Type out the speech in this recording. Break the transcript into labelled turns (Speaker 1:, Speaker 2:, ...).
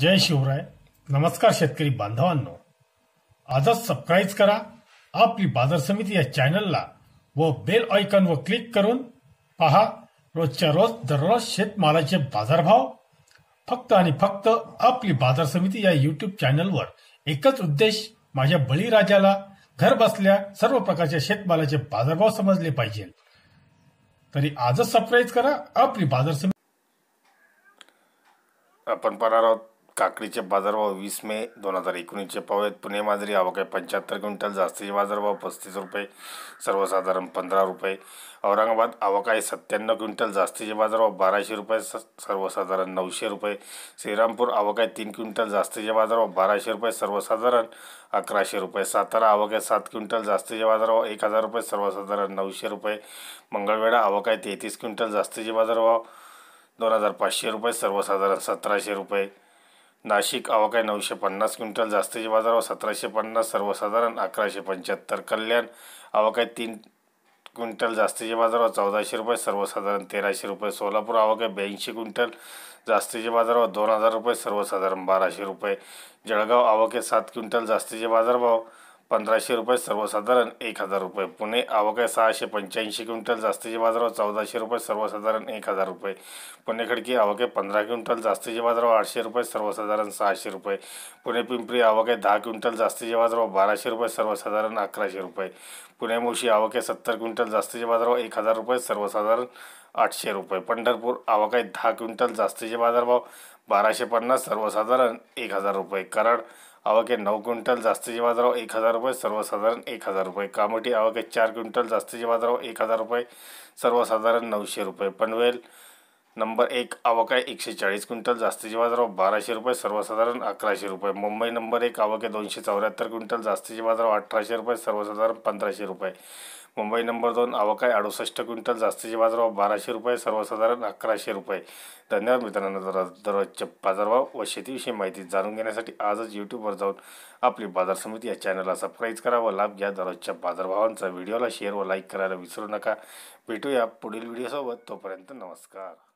Speaker 1: जय शिवराय नमस्कार शेतकरी बांधवांनो आजच सबस्क्राईब करा आपली बाजार समिती या चॅनलला व बेल आयकॉन वर क्लिक करून पहा रोजच्या रोज दररोज शेतमालाचे बाजारभाव फक्त आणि फक्त आपली बाजार समिती या युट्यूब चॅनलवर एकच उद्देश माझ्या बळीराजाला घर बसल्या सर्व प्रकारच्या शेतमालाचे बाजारभाव समजले पाहिजे तरी आजच सबस्क्राईब करा आपली बाजार समिती
Speaker 2: आपण पाहणार आहोत काकडीचे बाजारभाव वीस मे दोन हजार पाव आहेत पुणे माजरी आवक आहे पंच्याहत्तर क्विंटल जास्तीचे बाजारभाव पस्तीस रुपये सर्वसाधारण पंधरा रुपये औरंगाबाद आवक आहे सत्त्याण्णव क्विंटल जास्तीचे बाजारभाव बाराशे रुपये स सर्वसाधारण नऊशे रुपये श्रीरामपूर आवक आहे तीन क्विंटल जास्तीचे बाजारभाव बाराशे रुपये सर्वसाधारण अकराशे रुपये सातारा आवक आहे सात क्विंटल जास्तीचे बाजारभाव एक हजार रुपये सर्वसाधारण नऊशे रुपये मंगळवेढा आवक आहे तेहतीस क्विंटल जास्तीचे बाजारभाव दोन हजार पाचशे रुपये सर्वसाधारण सतराशे रुपये नाशिक आहे नऊशे पन्नास क्विंटल जास्तीचे बाजारभाव सतराशे पन्नास सर्वसाधारण अकराशे पंच्याहत्तर कल्याण अवकाळी तीन क्विंटल जास्तीचे बाजारभाव चौदाशे रुपये सर्वसाधारण तेराशे रुपये सोलापूर आवाका ब्याऐंशी क्विंटल जास्तीचे बाजारभाव दोन हजार रुपये सर्वसाधारण बाराशे रुपये जळगाव आहे सात क्विंटल जास्तीचे बाजारभाव पंधराशे रुपये सर्वसाधारण एक हजार रुपये पुणे आवक आहे सहाशे पंच्याऐंशी क्विंटल जास्तीचे बाजारभाव चौदाशे रुपये सर्वसाधारण एक हजार रुपये पुणे खडकी आवक आहे पंधरा क्विंटल जास्तीचे बाजारभाव आठशे रुपये सर्वसाधारण सहाशे रुपये पुणे पिंपरी आवक आहे दहा क्विंटल जास्तीचे बाजारभाव बाराशे रुपये सर्वसाधारण अकराशे रुपये पुणे मोशी आवक आहे सत्तर क्विंटल जास्तीचे बाजारभाव एक हजार रुपये सर्वसाधारण आठशे रुपये पंढरपूर आवक आहे दहा क्विंटल जास्तीचे बाजारभाव बाराशे पन्नास सर्वसाधारण एक हजार रुपये कराड आवक आहे नऊ क्विंटल जास्तीचे बाजाराव एक हजार रुपये सर्वसाधारण एक हजार रुपये कामोठी आवक चार क्विंटल जास्तीचे बाजाराव एक हजार रुपये सर्वसाधारण नऊशे रुपये पनवेल नंबर एक आवक आहे एकशे चाळीस क्विंटल जास्तीचे बाजाराव बाराशे रुपये सर्वसाधारण अकराशे रुपये मुंबई नंबर एक आवक आहे दोनशे चौऱ्याहत्तर क्विंटल जास्तीचे बाजाराव अठराशे रुपये सर्वसाधारण पंधराशे रुपये मुंबई नंबर दोन आवक आहे अडुसष्ट क्विंटल जास्तीचे बाजाराव बाराशे रुपये सर्वसाधारण अकराशे रुपये धन्यवाद मित्रांनो दर दररोजचे बाजारभाव व शेतीविषयी माहिती जाणून घेण्यासाठी आजच यूट्यूबवर जाऊन आपली बाजार समिती या चॅनलला सबस्क्राईब करा व लाभ घ्या दररोजच्या बाजारभावांचा व्हिडिओला शेअर व लाईक करायला विसरू नका भेटूया पुढील व्हिडिओसोबत तोपर्यंत नमस्कार